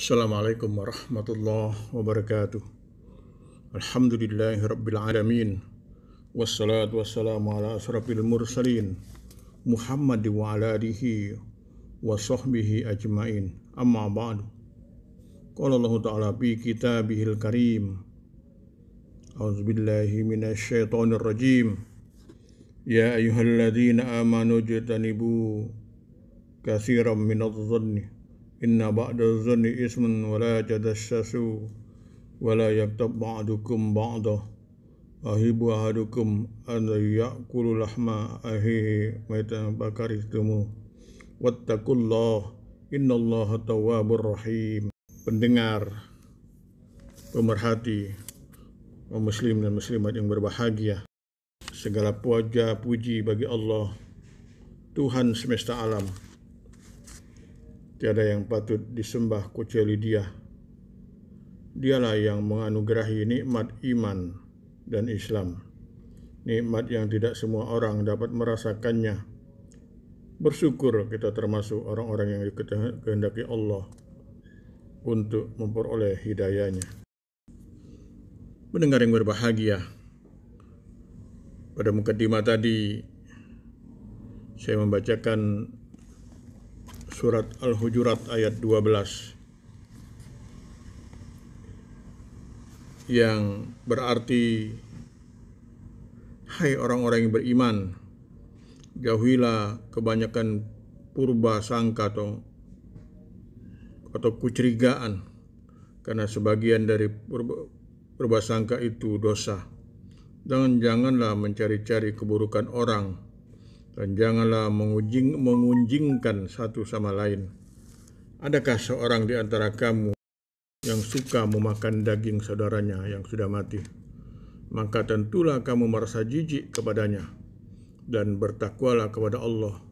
Assalamualaikum warahmatullahi wabarakatuh. Alhamdulillahi rabbil alamin. Wassalatu wassalamu ala asrafil mursalin Muhammad wa ala alihi wa sahbihi ajmain. Amma ba'du. Qala Allah Ta'ala bi kitabihil karim. A'udzu billahi minasy rajim. Ya ayyuhalladzina amanu jtanibu katsiran minadh-dhanni inna ba'da zanni ismun wa la tadassasu wa la yaktab ba'dukum ba'da ahibu ahadukum an ya'kulu lahma ahihi maitan bakaristumu inna allaha tawabur rahim pendengar pemerhati kaum muslim dan muslimat yang berbahagia segala puja puji bagi Allah Tuhan semesta alam Tiada yang patut disembah kecuali Dia. Dialah yang menganugerahi nikmat iman dan Islam. Nikmat yang tidak semua orang dapat merasakannya. Bersyukur kita termasuk orang-orang yang dikehendaki Allah untuk memperoleh hidayahnya. Mendengar yang berbahagia, pada mukadimah tadi saya membacakan surat Al-Hujurat ayat 12 yang berarti hai orang-orang yang beriman jauhilah kebanyakan purba sangka atau atau kecurigaan karena sebagian dari purba, purba sangka itu dosa dan janganlah mencari-cari keburukan orang dan janganlah mengunjing, mengunjingkan satu sama lain. Adakah seorang di antara kamu yang suka memakan daging saudaranya yang sudah mati? Maka tentulah kamu merasa jijik kepadanya dan bertakwalah kepada Allah.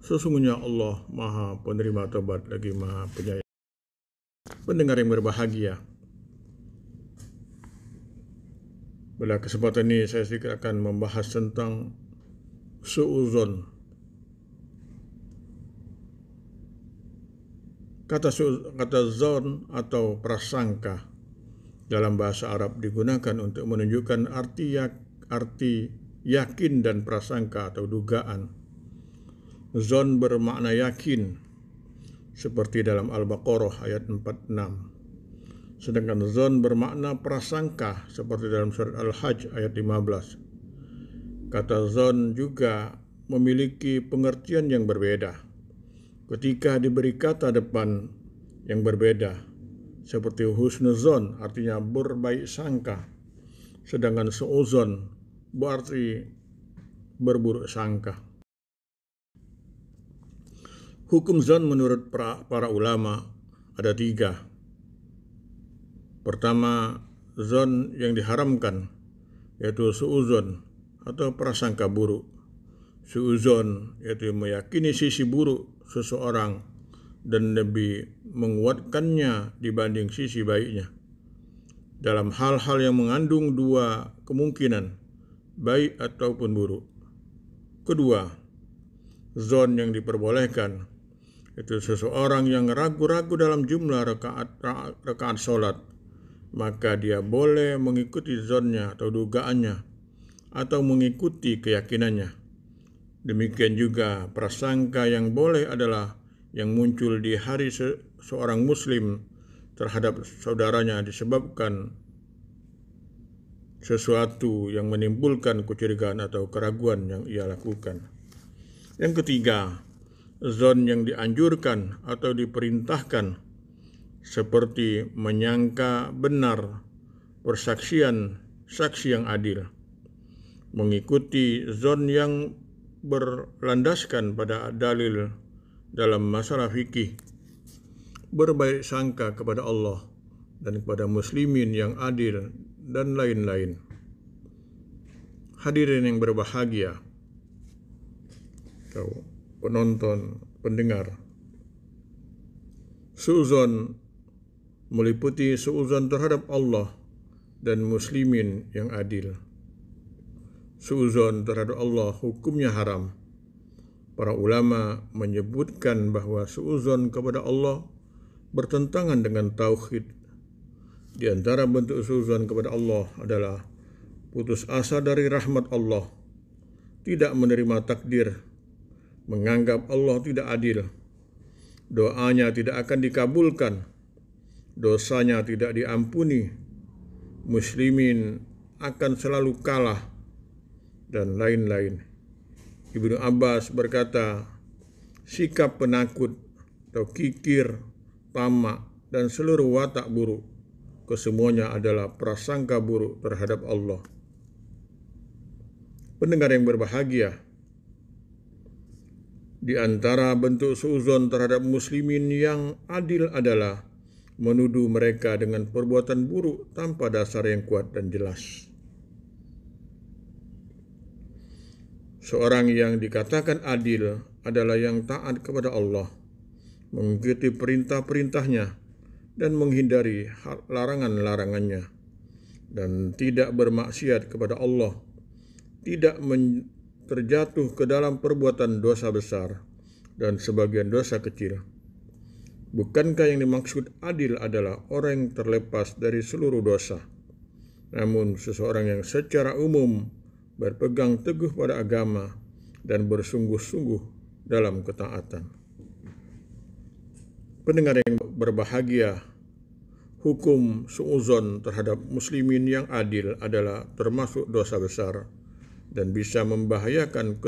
Sesungguhnya Allah Maha Penerima Tobat lagi Maha Penyayang. Pendengar yang berbahagia, pada kesempatan ini saya sedikit akan membahas tentang suuzon kata su, kata zon atau prasangka dalam bahasa Arab digunakan untuk menunjukkan arti arti yakin dan prasangka atau dugaan zon bermakna yakin seperti dalam Al-Baqarah ayat 46 sedangkan zon bermakna prasangka seperti dalam surat Al-Hajj ayat 15. Kata zon juga memiliki pengertian yang berbeda. Ketika diberi kata depan yang berbeda, seperti husnuzon artinya berbaik sangka, sedangkan seuzon berarti berburuk sangka. Hukum zon menurut para, para ulama ada tiga. Pertama, zon yang diharamkan, yaitu suuzon, atau prasangka buruk. Suuzon yaitu meyakini sisi buruk seseorang dan lebih menguatkannya dibanding sisi baiknya. Dalam hal-hal yang mengandung dua kemungkinan, baik ataupun buruk. Kedua, zon yang diperbolehkan itu seseorang yang ragu-ragu dalam jumlah rekaat rekaat solat maka dia boleh mengikuti zonnya atau dugaannya atau mengikuti keyakinannya. Demikian juga prasangka yang boleh adalah yang muncul di hari se seorang muslim terhadap saudaranya disebabkan sesuatu yang menimbulkan kecurigaan atau keraguan yang ia lakukan. Yang ketiga, zon yang dianjurkan atau diperintahkan seperti menyangka benar persaksian saksi yang adil mengikuti zon yang berlandaskan pada dalil dalam masalah fikih berbaik sangka kepada Allah dan kepada muslimin yang adil dan lain-lain hadirin yang berbahagia kau penonton pendengar suzon meliputi suzon terhadap Allah dan muslimin yang adil suzon terhadap Allah hukumnya haram. Para ulama menyebutkan bahwa suzon kepada Allah bertentangan dengan tauhid. Di antara bentuk suzon kepada Allah adalah putus asa dari rahmat Allah, tidak menerima takdir, menganggap Allah tidak adil, doanya tidak akan dikabulkan, dosanya tidak diampuni, muslimin akan selalu kalah dan lain-lain. Ibnu Abbas berkata, sikap penakut atau kikir, tamak, dan seluruh watak buruk, kesemuanya adalah prasangka buruk terhadap Allah. Pendengar yang berbahagia, di antara bentuk suzon terhadap muslimin yang adil adalah menuduh mereka dengan perbuatan buruk tanpa dasar yang kuat dan jelas. Seorang yang dikatakan adil adalah yang taat kepada Allah, mengikuti perintah-perintahnya, dan menghindari larangan-larangannya, dan tidak bermaksiat kepada Allah, tidak terjatuh ke dalam perbuatan dosa besar dan sebagian dosa kecil. Bukankah yang dimaksud adil adalah orang yang terlepas dari seluruh dosa? Namun, seseorang yang secara umum berpegang teguh pada agama, dan bersungguh-sungguh dalam ketaatan. Pendengar yang berbahagia, hukum seuzon terhadap muslimin yang adil adalah termasuk dosa besar dan bisa membahayakan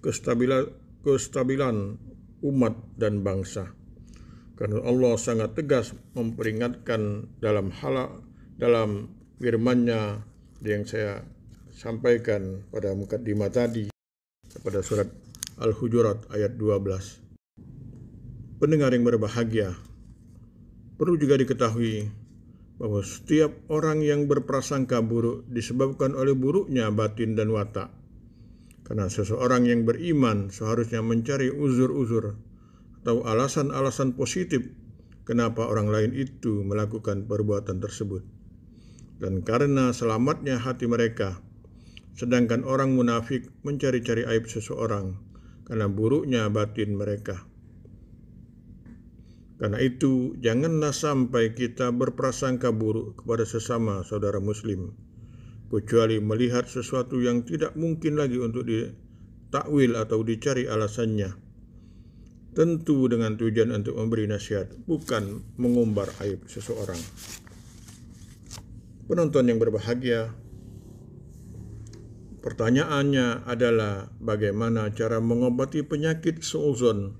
kestabilan, kestabilan umat dan bangsa. Karena Allah sangat tegas memperingatkan dalam hal dalam firman-Nya yang saya sampaikan pada mukaddimah tadi pada surat Al-Hujurat ayat 12. Pendengar yang berbahagia, perlu juga diketahui bahwa setiap orang yang berprasangka buruk disebabkan oleh buruknya batin dan watak. Karena seseorang yang beriman seharusnya mencari uzur-uzur atau alasan-alasan positif kenapa orang lain itu melakukan perbuatan tersebut dan karena selamatnya hati mereka, sedangkan orang munafik mencari-cari aib seseorang karena buruknya batin mereka. Karena itu, janganlah sampai kita berprasangka buruk kepada sesama saudara muslim, kecuali melihat sesuatu yang tidak mungkin lagi untuk ditakwil atau dicari alasannya. Tentu dengan tujuan untuk memberi nasihat, bukan mengumbar aib seseorang. Penonton yang berbahagia, Pertanyaannya adalah bagaimana cara mengobati penyakit seuzon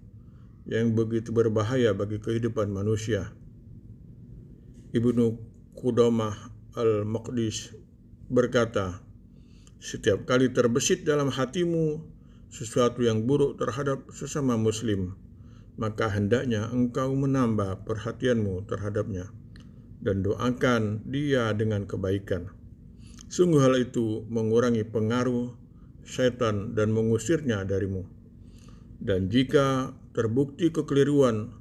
yang begitu berbahaya bagi kehidupan manusia. Ibnu Qudamah Al-Maqdis berkata, setiap kali terbesit dalam hatimu sesuatu yang buruk terhadap sesama muslim, maka hendaknya engkau menambah perhatianmu terhadapnya dan doakan dia dengan kebaikan Sungguh hal itu mengurangi pengaruh setan dan mengusirnya darimu. Dan jika terbukti kekeliruan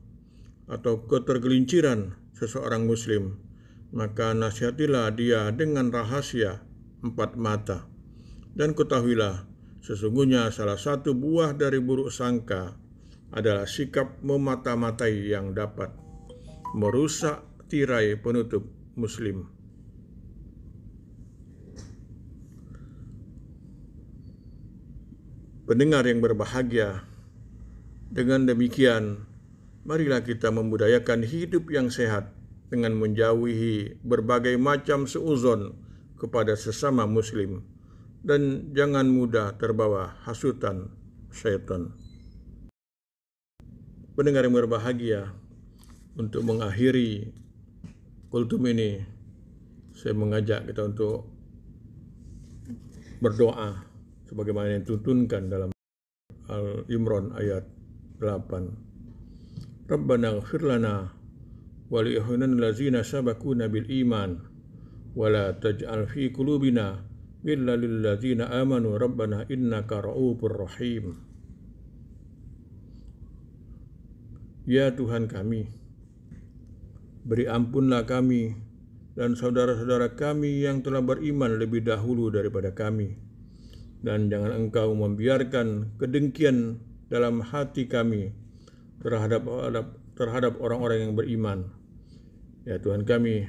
atau ketergelinciran seseorang muslim, maka nasihatilah dia dengan rahasia empat mata. Dan ketahuilah, sesungguhnya salah satu buah dari buruk sangka adalah sikap memata-matai yang dapat merusak tirai penutup muslim. pendengar yang berbahagia. Dengan demikian, marilah kita membudayakan hidup yang sehat dengan menjauhi berbagai macam seuzon kepada sesama muslim dan jangan mudah terbawa hasutan syaitan. Pendengar yang berbahagia, untuk mengakhiri kultum ini, saya mengajak kita untuk berdoa sebagaimana yang dituntunkan dalam Al-Imran ayat 8. Rabbana ighfir lana wa li lazina sabaquna bil iman wa la taj'al fi qulubina illa lil ladzina amanu rabbana innaka ra'ufur rahim. Ya Tuhan kami, beri ampunlah kami dan saudara-saudara kami yang telah beriman lebih dahulu daripada kami dan jangan engkau membiarkan kedengkian dalam hati kami terhadap terhadap orang-orang yang beriman. Ya Tuhan kami,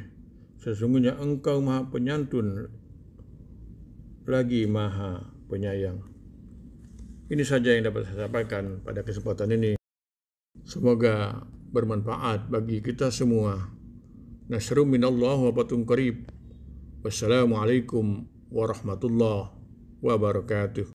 sesungguhnya Engkau Maha Penyantun lagi Maha Penyayang. Ini saja yang dapat saya sampaikan pada kesempatan ini. Semoga bermanfaat bagi kita semua. Nasrum minallah wa batun qarib. Wassalamualaikum warahmatullahi wabarakatuh.